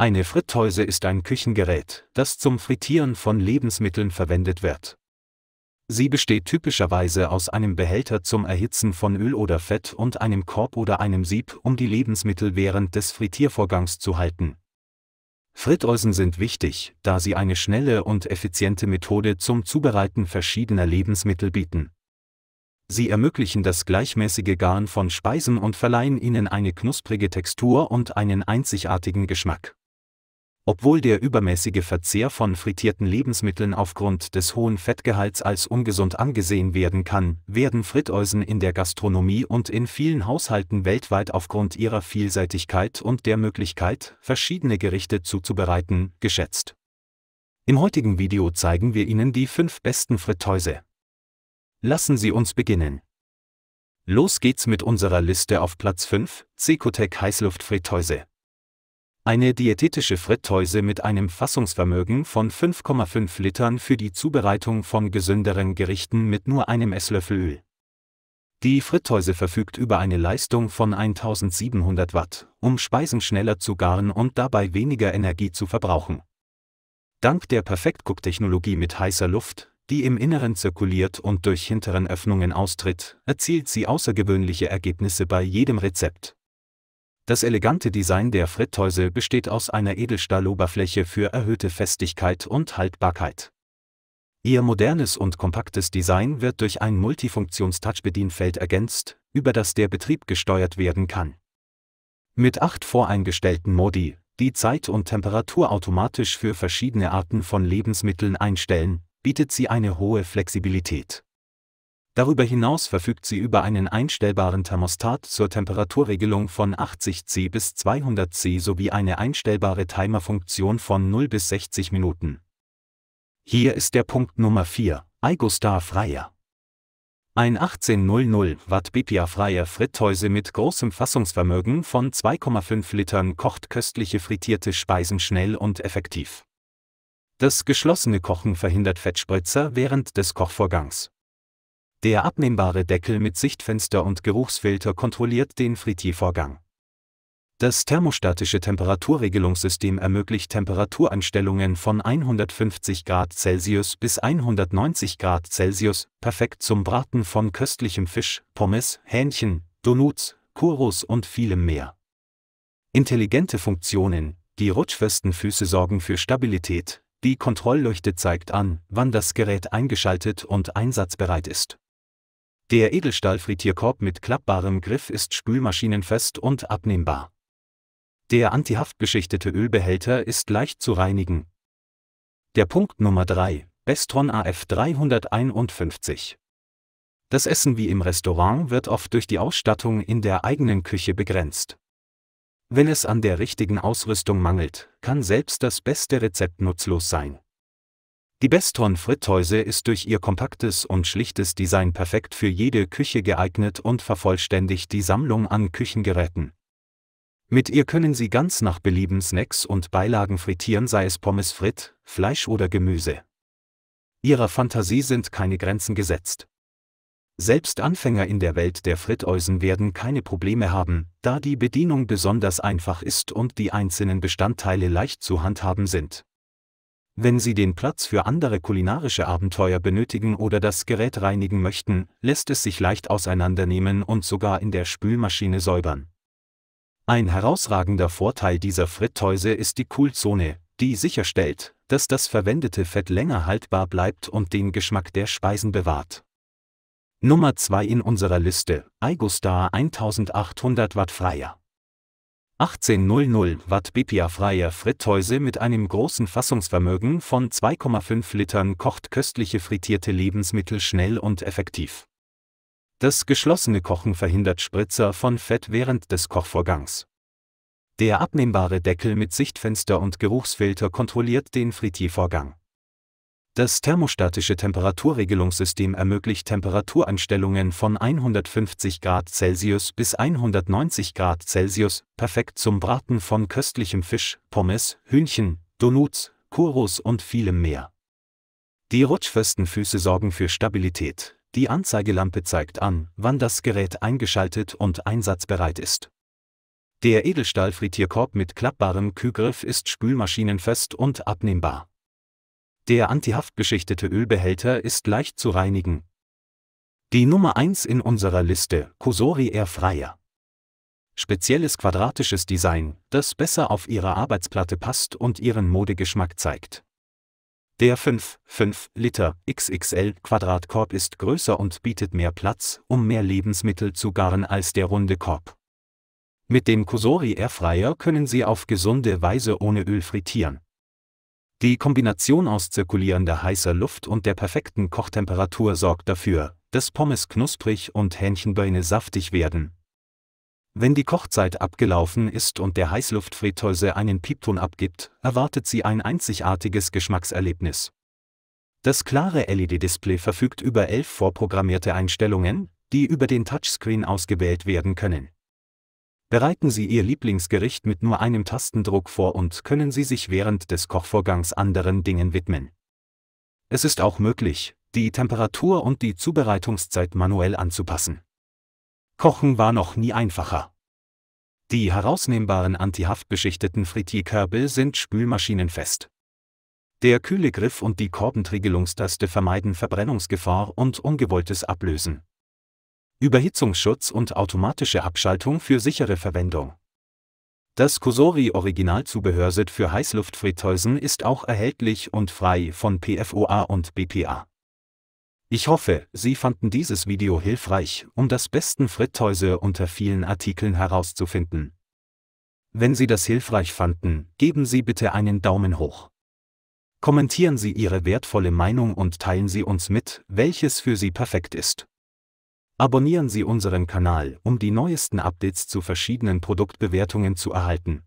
Eine Fritteuse ist ein Küchengerät, das zum Frittieren von Lebensmitteln verwendet wird. Sie besteht typischerweise aus einem Behälter zum Erhitzen von Öl oder Fett und einem Korb oder einem Sieb, um die Lebensmittel während des Frittiervorgangs zu halten. Fritteusen sind wichtig, da sie eine schnelle und effiziente Methode zum Zubereiten verschiedener Lebensmittel bieten. Sie ermöglichen das gleichmäßige Garen von Speisen und verleihen ihnen eine knusprige Textur und einen einzigartigen Geschmack. Obwohl der übermäßige Verzehr von frittierten Lebensmitteln aufgrund des hohen Fettgehalts als ungesund angesehen werden kann, werden Fritteusen in der Gastronomie und in vielen Haushalten weltweit aufgrund ihrer Vielseitigkeit und der Möglichkeit, verschiedene Gerichte zuzubereiten, geschätzt. Im heutigen Video zeigen wir Ihnen die fünf besten Fritteuse. Lassen Sie uns beginnen. Los geht's mit unserer Liste auf Platz 5, Secotec Heißluftfritteuse eine diätetische Fritteuse mit einem Fassungsvermögen von 5,5 Litern für die Zubereitung von gesünderen Gerichten mit nur einem Esslöffel Öl. Die Fritteuse verfügt über eine Leistung von 1700 Watt, um Speisen schneller zu garen und dabei weniger Energie zu verbrauchen. Dank der Perfektcook-Technologie mit heißer Luft, die im Inneren zirkuliert und durch hinteren Öffnungen austritt, erzielt sie außergewöhnliche Ergebnisse bei jedem Rezept. Das elegante Design der Fritteuse besteht aus einer Edelstahloberfläche für erhöhte Festigkeit und Haltbarkeit. Ihr modernes und kompaktes Design wird durch ein Multifunktions-Touch-Bedienfeld ergänzt, über das der Betrieb gesteuert werden kann. Mit acht voreingestellten Modi, die Zeit und Temperatur automatisch für verschiedene Arten von Lebensmitteln einstellen, bietet sie eine hohe Flexibilität. Darüber hinaus verfügt sie über einen einstellbaren Thermostat zur Temperaturregelung von 80 C bis 200 C sowie eine einstellbare Timerfunktion von 0 bis 60 Minuten. Hier ist der Punkt Nummer 4, iGustar Freier. Ein 1800 Watt BPA freier Fritteuse mit großem Fassungsvermögen von 2,5 Litern kocht köstliche frittierte Speisen schnell und effektiv. Das geschlossene Kochen verhindert Fettspritzer während des Kochvorgangs. Der abnehmbare Deckel mit Sichtfenster und Geruchsfilter kontrolliert den Frittiervorgang. Das thermostatische Temperaturregelungssystem ermöglicht Temperatureinstellungen von 150 Grad Celsius bis 190 Grad Celsius, perfekt zum Braten von köstlichem Fisch, Pommes, Hähnchen, Donuts, Churros und vielem mehr. Intelligente Funktionen, die rutschfesten Füße sorgen für Stabilität, die Kontrollleuchte zeigt an, wann das Gerät eingeschaltet und einsatzbereit ist. Der Edelstahlfrittierkorb mit klappbarem Griff ist spülmaschinenfest und abnehmbar. Der antihaftbeschichtete Ölbehälter ist leicht zu reinigen. Der Punkt Nummer 3, Bestron AF 351. Das Essen wie im Restaurant wird oft durch die Ausstattung in der eigenen Küche begrenzt. Wenn es an der richtigen Ausrüstung mangelt, kann selbst das beste Rezept nutzlos sein. Die Beston Fritteuse ist durch ihr kompaktes und schlichtes Design perfekt für jede Küche geeignet und vervollständigt die Sammlung an Küchengeräten. Mit ihr können Sie ganz nach Belieben Snacks und Beilagen frittieren, sei es Pommes fritt, Fleisch oder Gemüse. Ihrer Fantasie sind keine Grenzen gesetzt. Selbst Anfänger in der Welt der Fritteusen werden keine Probleme haben, da die Bedienung besonders einfach ist und die einzelnen Bestandteile leicht zu handhaben sind. Wenn Sie den Platz für andere kulinarische Abenteuer benötigen oder das Gerät reinigen möchten, lässt es sich leicht auseinandernehmen und sogar in der Spülmaschine säubern. Ein herausragender Vorteil dieser Fritteuse ist die Kühlzone, die sicherstellt, dass das verwendete Fett länger haltbar bleibt und den Geschmack der Speisen bewahrt. Nummer 2 in unserer Liste, iGustar 1800 Watt Freier. 18.00 Watt BPA-freie Fritteuse mit einem großen Fassungsvermögen von 2,5 Litern kocht köstliche frittierte Lebensmittel schnell und effektiv. Das geschlossene Kochen verhindert Spritzer von Fett während des Kochvorgangs. Der abnehmbare Deckel mit Sichtfenster und Geruchsfilter kontrolliert den Frittiervorgang. Das thermostatische Temperaturregelungssystem ermöglicht Temperatureinstellungen von 150 Grad Celsius bis 190 Grad Celsius, perfekt zum Braten von köstlichem Fisch, Pommes, Hühnchen, Donuts, Churros und vielem mehr. Die rutschfesten Füße sorgen für Stabilität. Die Anzeigelampe zeigt an, wann das Gerät eingeschaltet und einsatzbereit ist. Der Edelstahlfrittierkorb mit klappbarem Kühlgriff ist spülmaschinenfest und abnehmbar. Der antihaftgeschichtete Ölbehälter ist leicht zu reinigen. Die Nummer 1 in unserer Liste, Kusori Air Fryer. Spezielles quadratisches Design, das besser auf Ihre Arbeitsplatte passt und Ihren Modegeschmack zeigt. Der 5,5 Liter XXL Quadratkorb ist größer und bietet mehr Platz, um mehr Lebensmittel zu garen als der runde Korb. Mit dem Kusori Airfryer können Sie auf gesunde Weise ohne Öl frittieren. Die Kombination aus zirkulierender heißer Luft und der perfekten Kochtemperatur sorgt dafür, dass Pommes knusprig und Hähnchenbeine saftig werden. Wenn die Kochzeit abgelaufen ist und der Heißluftfritteuse einen Piepton abgibt, erwartet sie ein einzigartiges Geschmackserlebnis. Das klare LED-Display verfügt über elf vorprogrammierte Einstellungen, die über den Touchscreen ausgewählt werden können Bereiten Sie Ihr Lieblingsgericht mit nur einem Tastendruck vor und können Sie sich während des Kochvorgangs anderen Dingen widmen. Es ist auch möglich, die Temperatur und die Zubereitungszeit manuell anzupassen. Kochen war noch nie einfacher. Die herausnehmbaren antihaftbeschichteten Frittierkörbe sind spülmaschinenfest. Der kühle Griff und die Korbentriegelungstaste vermeiden Verbrennungsgefahr und ungewolltes Ablösen. Überhitzungsschutz und automatische Abschaltung für sichere Verwendung. Das Kusori Originalzubehörset für Heißluftfritteusen ist auch erhältlich und frei von PFOA und BPA. Ich hoffe, Sie fanden dieses Video hilfreich, um das besten Fritteuse unter vielen Artikeln herauszufinden. Wenn Sie das hilfreich fanden, geben Sie bitte einen Daumen hoch. Kommentieren Sie Ihre wertvolle Meinung und teilen Sie uns mit, welches für Sie perfekt ist. Abonnieren Sie unseren Kanal, um die neuesten Updates zu verschiedenen Produktbewertungen zu erhalten